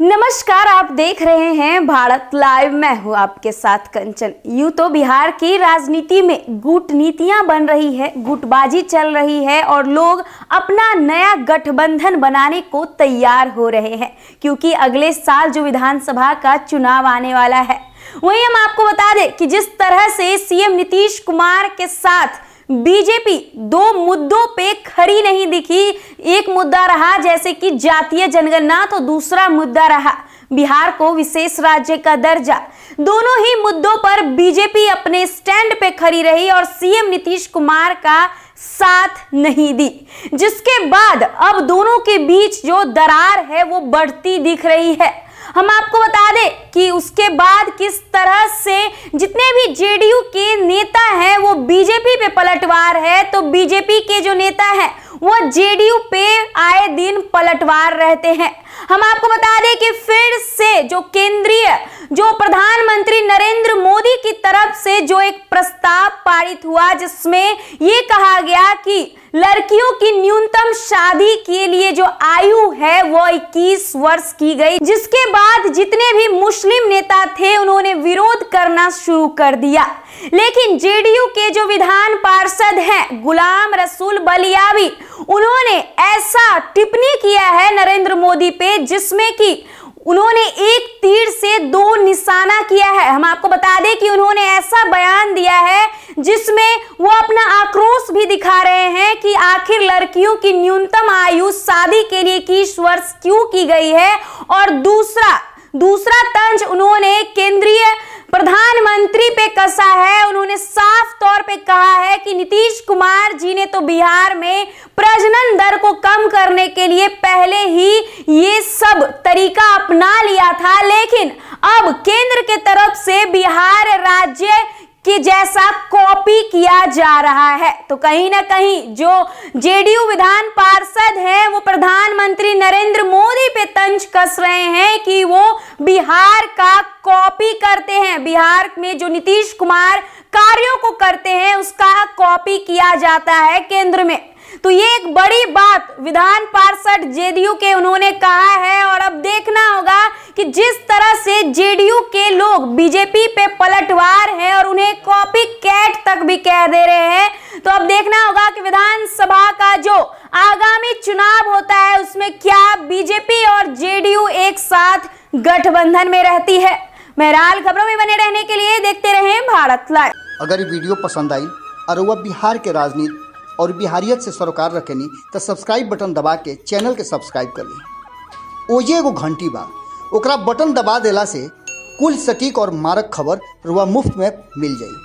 नमस्कार आप देख रहे हैं भारत लाइव मैं हूं आपके साथ कंचन यू तो बिहार की राजनीति में गुट नीतियां बन रही है गुटबाजी चल रही है और लोग अपना नया गठबंधन बनाने को तैयार हो रहे हैं क्योंकि अगले साल जो विधानसभा का चुनाव आने वाला है वहीं हम आपको बता दें कि जिस तरह से सीएम नीतीश कुमार के साथ बीजेपी दो मुद्दों पे खड़ी नहीं दिखी एक मुद्दा रहा जैसे कि जातीय जनगणना तो दूसरा मुद्दा रहा बिहार को विशेष राज्य का दर्जा दोनों ही मुद्दों पर बीजेपी अपने स्टैंड पे खड़ी रही और सीएम नीतीश कुमार का साथ नहीं दी जिसके बाद अब दोनों के बीच जो दरार है वो बढ़ती दिख रही है हम आपको बता दें कि उसके बाद किस तरह से जितने भी जेडीयू के नेता हैं वो बीजेपी पे पलटवार है तो बीजेपी के जो नेता हैं वो जेडीयू पे आए दिन पलटवार रहते हैं हम आपको बता दें कि फिर से जो केंद्रीय जो प्रधानमंत्री नरेंद्र मोदी की तरफ से जो एक प्रस्ताव पारित हुआ जिसमें ये कहा गया कि लड़कियों की न्यूनतम शादी के लिए जो आयु है वो 21 वर्ष की गई जिसके बाद जितने भी मुस्लिम नेता थे उन्होंने विरोध करना शुरू कर दिया लेकिन जेडीयू के जो विधान पार्षद हैं गुलाम रसूल बलियावी उन्होंने ऐसा टिप्पणी किया है नरेंद्र मोदी पे थे जिसमें कि उन्होंने एक तीर से दो निशाना किया है हम आपको बता दें कि उन्होंने ऐसा बयान दिया है जिसमें वो अपना आक्रोश भी दिखा रहे हैं कि आखिर लड़कियों की न्यूनतम आयु शादी के लिए इक्कीस वर्ष क्यों की गई है और दूसरा दूसरा तंज उन्होंने केंद्रीय प्रधानमंत्री पे कसा है उन्होंने साफ तौर पे कहा है कि नीतीश कुमार जी ने तो बिहार में प्रजनन दर को कम करने के लिए पहले ही ये सब तरीका अपना लिया था लेकिन अब केंद्र के तरफ से बिहार राज्य की जैसा कॉपी किया जा रहा है तो कहीं ना कहीं जो जेडीयू विधान पार्षद है वो प्रधानमंत्री नरेंद्र मोदी पे तंज कस रहे हैं कि वो बिहार का कॉपी करते हैं बिहार में जो नीतीश कुमार कार्यों को करते हैं उसका कॉपी किया जाता है केंद्र में तो ये एक बड़ी बात विधान पार्षद जेडीयू के उन्होंने कहा है और अब देखना होगा कि जिस तरह से जेडीयू के लोग बीजेपी पे पलटवार तक भी कह दे रहे हैं तो अब देखना होगा कि विधानसभा का जो आगामी चुनाव होता है उसमें क्या बीजेपी और जेडीयू एक साथ गठबंधन में रहती है बहरहाल खबरों में बने रहने के लिए देखते रहे भारत लाइव अगर ये वीडियो पसंद आई और वह बिहार के राजनीति और बिहारियत से सरोकार रखे नहीं तो सब्सक्राइब बटन दबा के चैनल के सब्सक्राइब कर ली ओजे एगो घंटी बा ओकरा बटन दबा देला से कुल सटीक और मारक खबर रुआ मुफ्त में मिल जाए